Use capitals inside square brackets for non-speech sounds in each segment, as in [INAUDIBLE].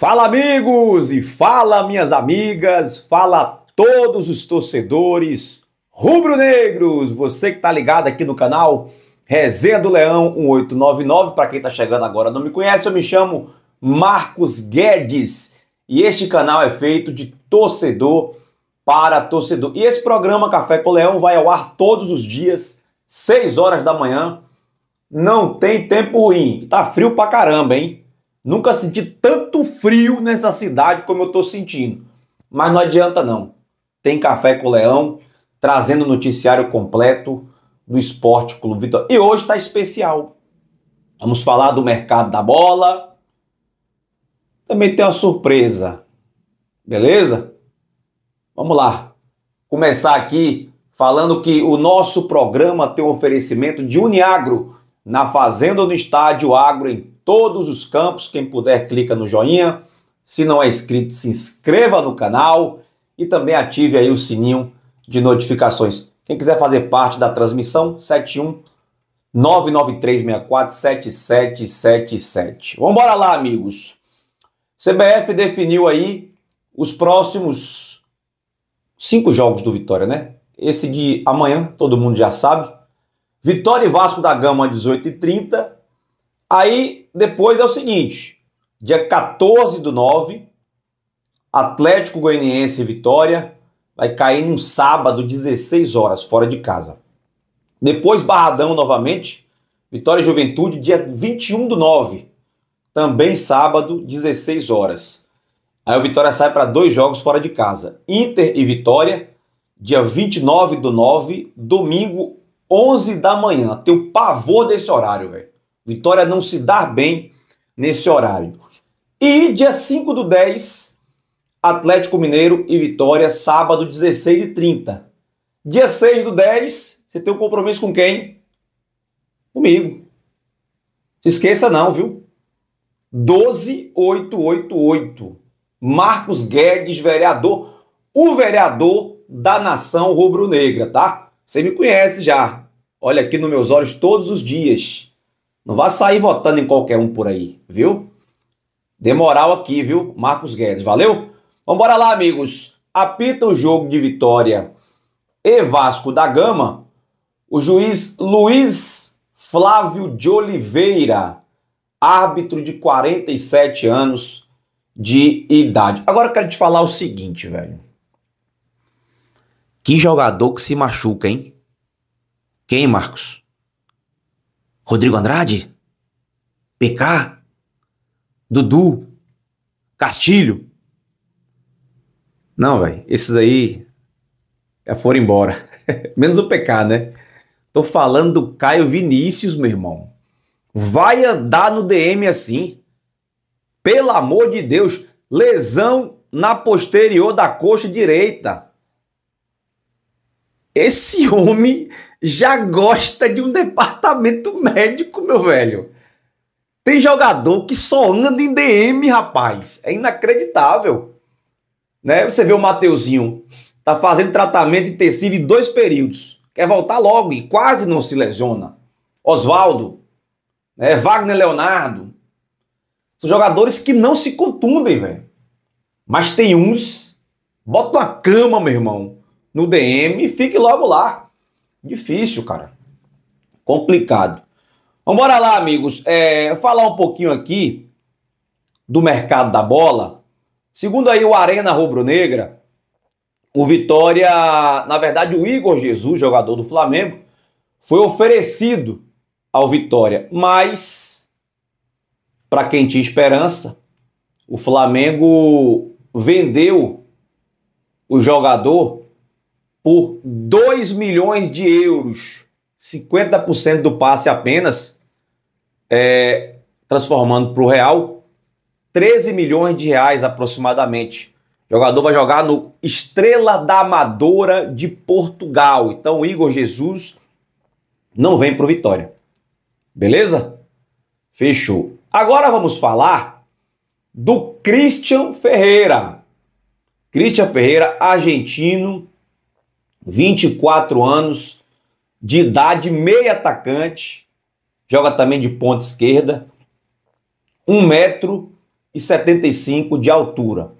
Fala amigos e fala minhas amigas, fala todos os torcedores rubro-negros, você que tá ligado aqui no canal Resenha do Leão 1899, para quem tá chegando agora não me conhece, eu me chamo Marcos Guedes e este canal é feito de torcedor para torcedor. E esse programa Café com o Leão vai ao ar todos os dias, 6 horas da manhã. Não tem tempo ruim. Tá frio pra caramba, hein? Nunca senti tanto frio nessa cidade como eu estou sentindo. Mas não adianta não. Tem Café com o Leão, trazendo o noticiário completo do Esporte Clube Vitória. E hoje está especial. Vamos falar do mercado da bola. Também tem uma surpresa. Beleza? Vamos lá. Começar aqui falando que o nosso programa tem um oferecimento de Uniagro na fazenda ou no estádio agro em todos os campos. Quem puder, clica no joinha. Se não é inscrito, se inscreva no canal e também ative aí o sininho de notificações. Quem quiser fazer parte da transmissão, 71 993647777. Vamos embora lá, amigos. CBF definiu aí os próximos cinco jogos do Vitória, né? Esse de amanhã, todo mundo já sabe. Vitória e Vasco da Gama, 18h30. Aí depois é o seguinte: dia 14 do 9, Atlético Goianiense e Vitória vai cair num sábado, 16 horas, fora de casa. Depois Barradão novamente, Vitória e Juventude, dia 21 do 9, também sábado, 16 horas. Aí o Vitória sai para dois jogos fora de casa: Inter e Vitória, dia 29 do 9, domingo 11 da manhã. Tenho pavor desse horário, velho. Vitória não se dá bem nesse horário. E dia 5 do 10, Atlético Mineiro e Vitória, sábado, 16h30. Dia 6 do 10, você tem um compromisso com quem? Comigo. Se esqueça não, viu? 12888. Marcos Guedes, vereador, o vereador da nação rubro-negra, tá? Você me conhece já. Olha aqui nos meus olhos todos os dias. Não vá sair votando em qualquer um por aí, viu? Demoral aqui, viu? Marcos Guedes, valeu? Vambora lá, amigos. Apita o jogo de Vitória e Vasco da Gama. O juiz Luiz Flávio de Oliveira, árbitro de 47 anos de idade. Agora eu quero te falar o seguinte, velho. Que jogador que se machuca, hein? Quem, Marcos? Rodrigo Andrade? PK? Dudu? Castilho? Não, velho. Esses aí já foram embora. [LAUGHS] Menos o PK, né? Tô falando do Caio Vinícius, meu irmão. Vai andar no DM assim. Pelo amor de Deus. Lesão na posterior da coxa direita. Esse homem já gosta de um departamento médico, meu velho. Tem jogador que só anda em DM, rapaz. É inacreditável. Né? Você vê o Mateuzinho, tá fazendo tratamento intensivo em dois períodos. Quer voltar logo e quase não se lesiona. Oswaldo, né? Wagner Leonardo. São jogadores que não se contundem, velho. Mas tem uns, bota uma cama, meu irmão no DM e fique logo lá. Difícil, cara. Complicado. Vamos lá, amigos. É, falar um pouquinho aqui do mercado da bola. Segundo aí o Arena Rubro Negra, o Vitória, na verdade o Igor Jesus, jogador do Flamengo, foi oferecido ao Vitória, mas para quem tinha esperança, o Flamengo vendeu o jogador por 2 milhões de euros, 50% do passe apenas, é, transformando para o Real, 13 milhões de reais aproximadamente. O jogador vai jogar no Estrela da Amadora de Portugal. Então, Igor Jesus não vem para o Vitória. Beleza? Fechou. Agora vamos falar do Christian Ferreira. Christian Ferreira, argentino, 24 anos, de idade, meia atacante, joga também de ponta esquerda, 1,75m de altura.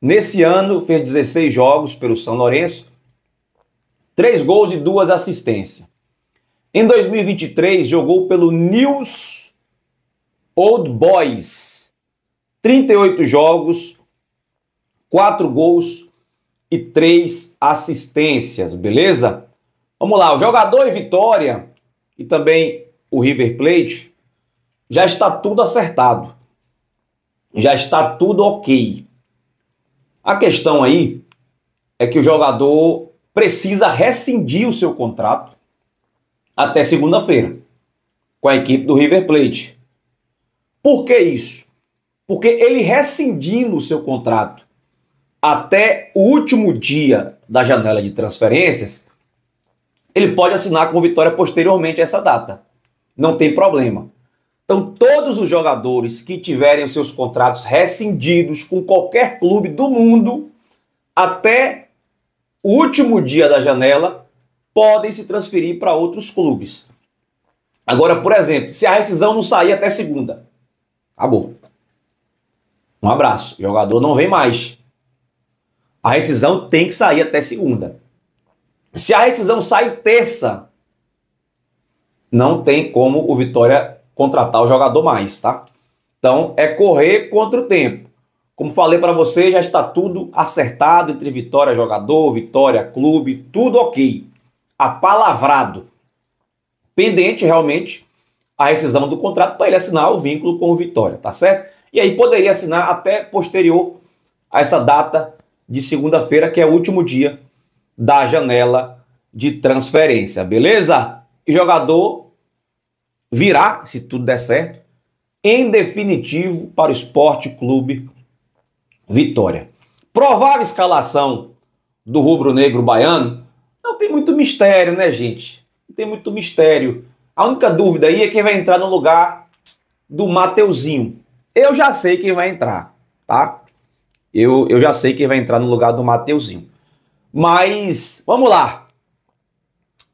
Nesse ano, fez 16 jogos pelo São Lourenço, 3 gols e 2 assistências. Em 2023, jogou pelo News Old Boys, 38 jogos, 4 gols e três assistências, beleza? Vamos lá, o jogador e Vitória e também o River Plate já está tudo acertado. Já está tudo ok. A questão aí é que o jogador precisa rescindir o seu contrato até segunda-feira com a equipe do River Plate. Por que isso? Porque ele rescindindo o seu contrato até o último dia da janela de transferências, ele pode assinar com Vitória posteriormente a essa data. Não tem problema. Então, todos os jogadores que tiverem os seus contratos rescindidos com qualquer clube do mundo até o último dia da janela podem se transferir para outros clubes. Agora, por exemplo, se a rescisão não sair até segunda, acabou. Um abraço. O jogador não vem mais. A rescisão tem que sair até segunda. Se a rescisão sair terça, não tem como o Vitória contratar o jogador mais, tá? Então é correr contra o tempo. Como falei para você, já está tudo acertado entre Vitória jogador, Vitória clube, tudo ok. Apalavrado. Pendente realmente a rescisão do contrato para ele assinar o vínculo com o Vitória, tá certo? E aí poderia assinar até posterior a essa data de segunda-feira, que é o último dia da janela de transferência, beleza? E jogador virá, se tudo der certo, em definitivo para o Esporte Clube Vitória. Provável escalação do rubro-negro baiano? Não tem muito mistério, né, gente? Não tem muito mistério. A única dúvida aí é quem vai entrar no lugar do Mateuzinho. Eu já sei quem vai entrar, tá? Eu, eu já sei que vai entrar no lugar do Mateuzinho. Mas, vamos lá.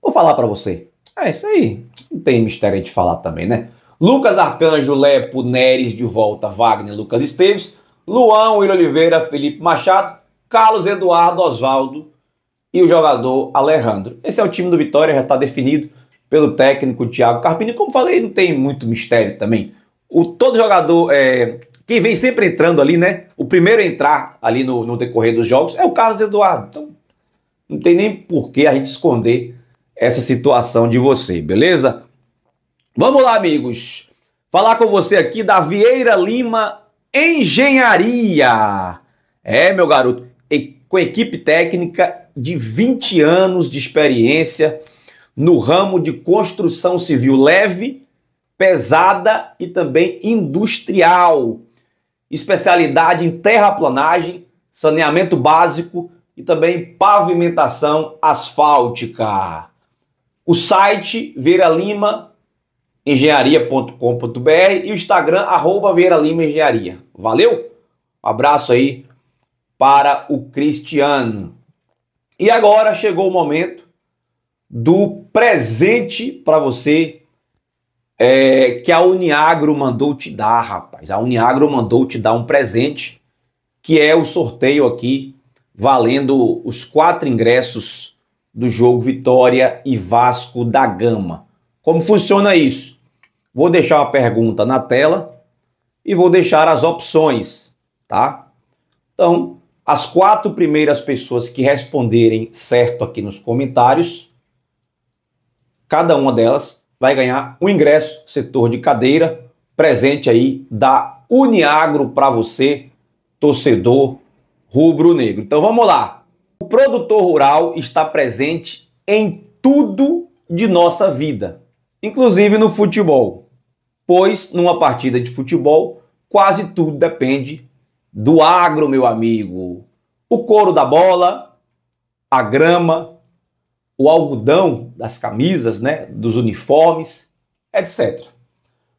Vou falar para você. É isso aí. Não tem mistério a gente falar também, né? Lucas Arcanjo, Lepo, Neres de volta, Wagner, Lucas Esteves, Luan, Will Oliveira, Felipe Machado, Carlos Eduardo, Oswaldo e o jogador Alejandro. Esse é o time do Vitória, já está definido pelo técnico Thiago Carpini. Como falei, não tem muito mistério também. O, todo jogador é, quem vem sempre entrando ali, né? O primeiro a entrar ali no, no decorrer dos jogos é o Carlos Eduardo. Então, não tem nem por que a gente esconder essa situação de você, beleza? Vamos lá, amigos. Falar com você aqui da Vieira Lima Engenharia. É, meu garoto, e, com equipe técnica de 20 anos de experiência no ramo de construção civil leve, pesada e também industrial especialidade em terraplanagem, saneamento básico e também pavimentação asfáltica. O site Vera Lima e o Instagram arroba Vera Lima Engenharia. Valeu? Um abraço aí para o Cristiano. E agora chegou o momento do presente para você é, que a Uniagro mandou te dar, rapaz. A Uniagro mandou te dar um presente, que é o sorteio aqui, valendo os quatro ingressos do jogo Vitória e Vasco da Gama. Como funciona isso? Vou deixar a pergunta na tela e vou deixar as opções, tá? Então, as quatro primeiras pessoas que responderem certo aqui nos comentários, cada uma delas vai ganhar um ingresso setor de cadeira, presente aí da Uniagro para você, torcedor rubro-negro. Então vamos lá. O produtor rural está presente em tudo de nossa vida, inclusive no futebol. Pois numa partida de futebol, quase tudo depende do agro, meu amigo. O couro da bola, a grama, o algodão das camisas, né, dos uniformes, etc.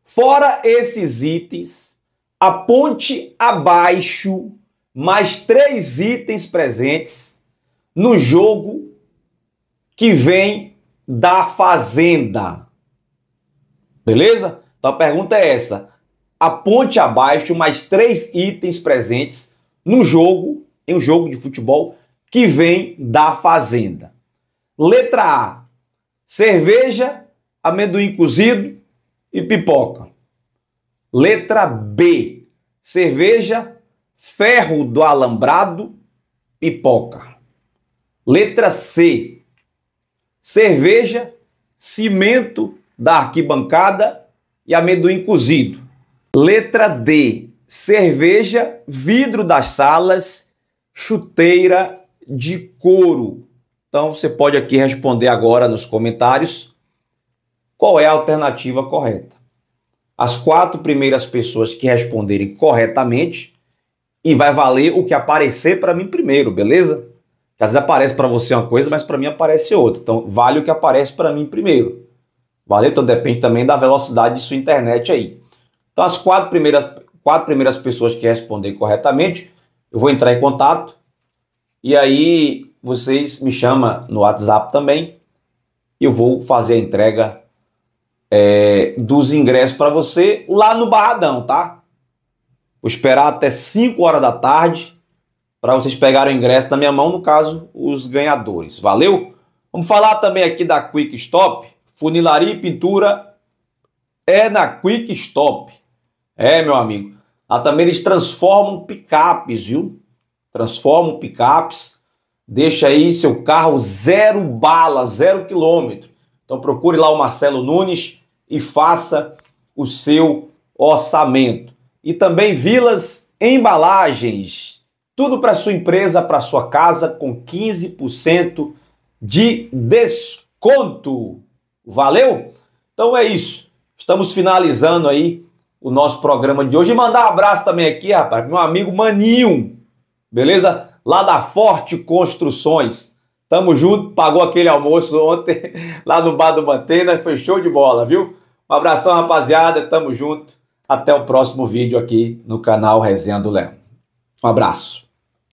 Fora esses itens, aponte abaixo mais três itens presentes no jogo que vem da fazenda. Beleza? Então a pergunta é essa. Aponte abaixo mais três itens presentes no jogo, em um jogo de futebol que vem da fazenda. Letra A: cerveja, amendoim cozido e pipoca. Letra B: cerveja, ferro do alambrado, pipoca. Letra C: cerveja, cimento da arquibancada e amendoim cozido. Letra D: cerveja, vidro das salas, chuteira de couro. Então você pode aqui responder agora nos comentários qual é a alternativa correta. As quatro primeiras pessoas que responderem corretamente e vai valer o que aparecer para mim primeiro, beleza? Porque às vezes aparece para você uma coisa, mas para mim aparece outra. Então vale o que aparece para mim primeiro. Valeu? Então depende também da velocidade de sua internet aí. Então as quatro primeiras, quatro primeiras pessoas que responderem corretamente, eu vou entrar em contato e aí vocês me chamam no WhatsApp também. Eu vou fazer a entrega é, dos ingressos para você lá no Barradão, tá? Vou esperar até 5 horas da tarde para vocês pegarem o ingresso na minha mão, no caso, os ganhadores. Valeu? Vamos falar também aqui da Quick Stop. Funilaria e pintura é na Quick Stop. É, meu amigo. Lá também eles transformam picapes, viu? Transformam picapes Deixa aí seu carro zero bala, zero quilômetro. Então procure lá o Marcelo Nunes e faça o seu orçamento. E também Vilas Embalagens. Tudo para sua empresa, para sua casa com 15% de desconto. Valeu? Então é isso. Estamos finalizando aí o nosso programa de hoje. E mandar um abraço também aqui, rapaz, meu amigo Maninho. Beleza? lá da Forte Construções. Tamo junto, pagou aquele almoço ontem [LAUGHS] lá no Bar do Mantena, foi show de bola, viu? Um abração, rapaziada, tamo junto. Até o próximo vídeo aqui no canal Resenha do Leão. Um abraço.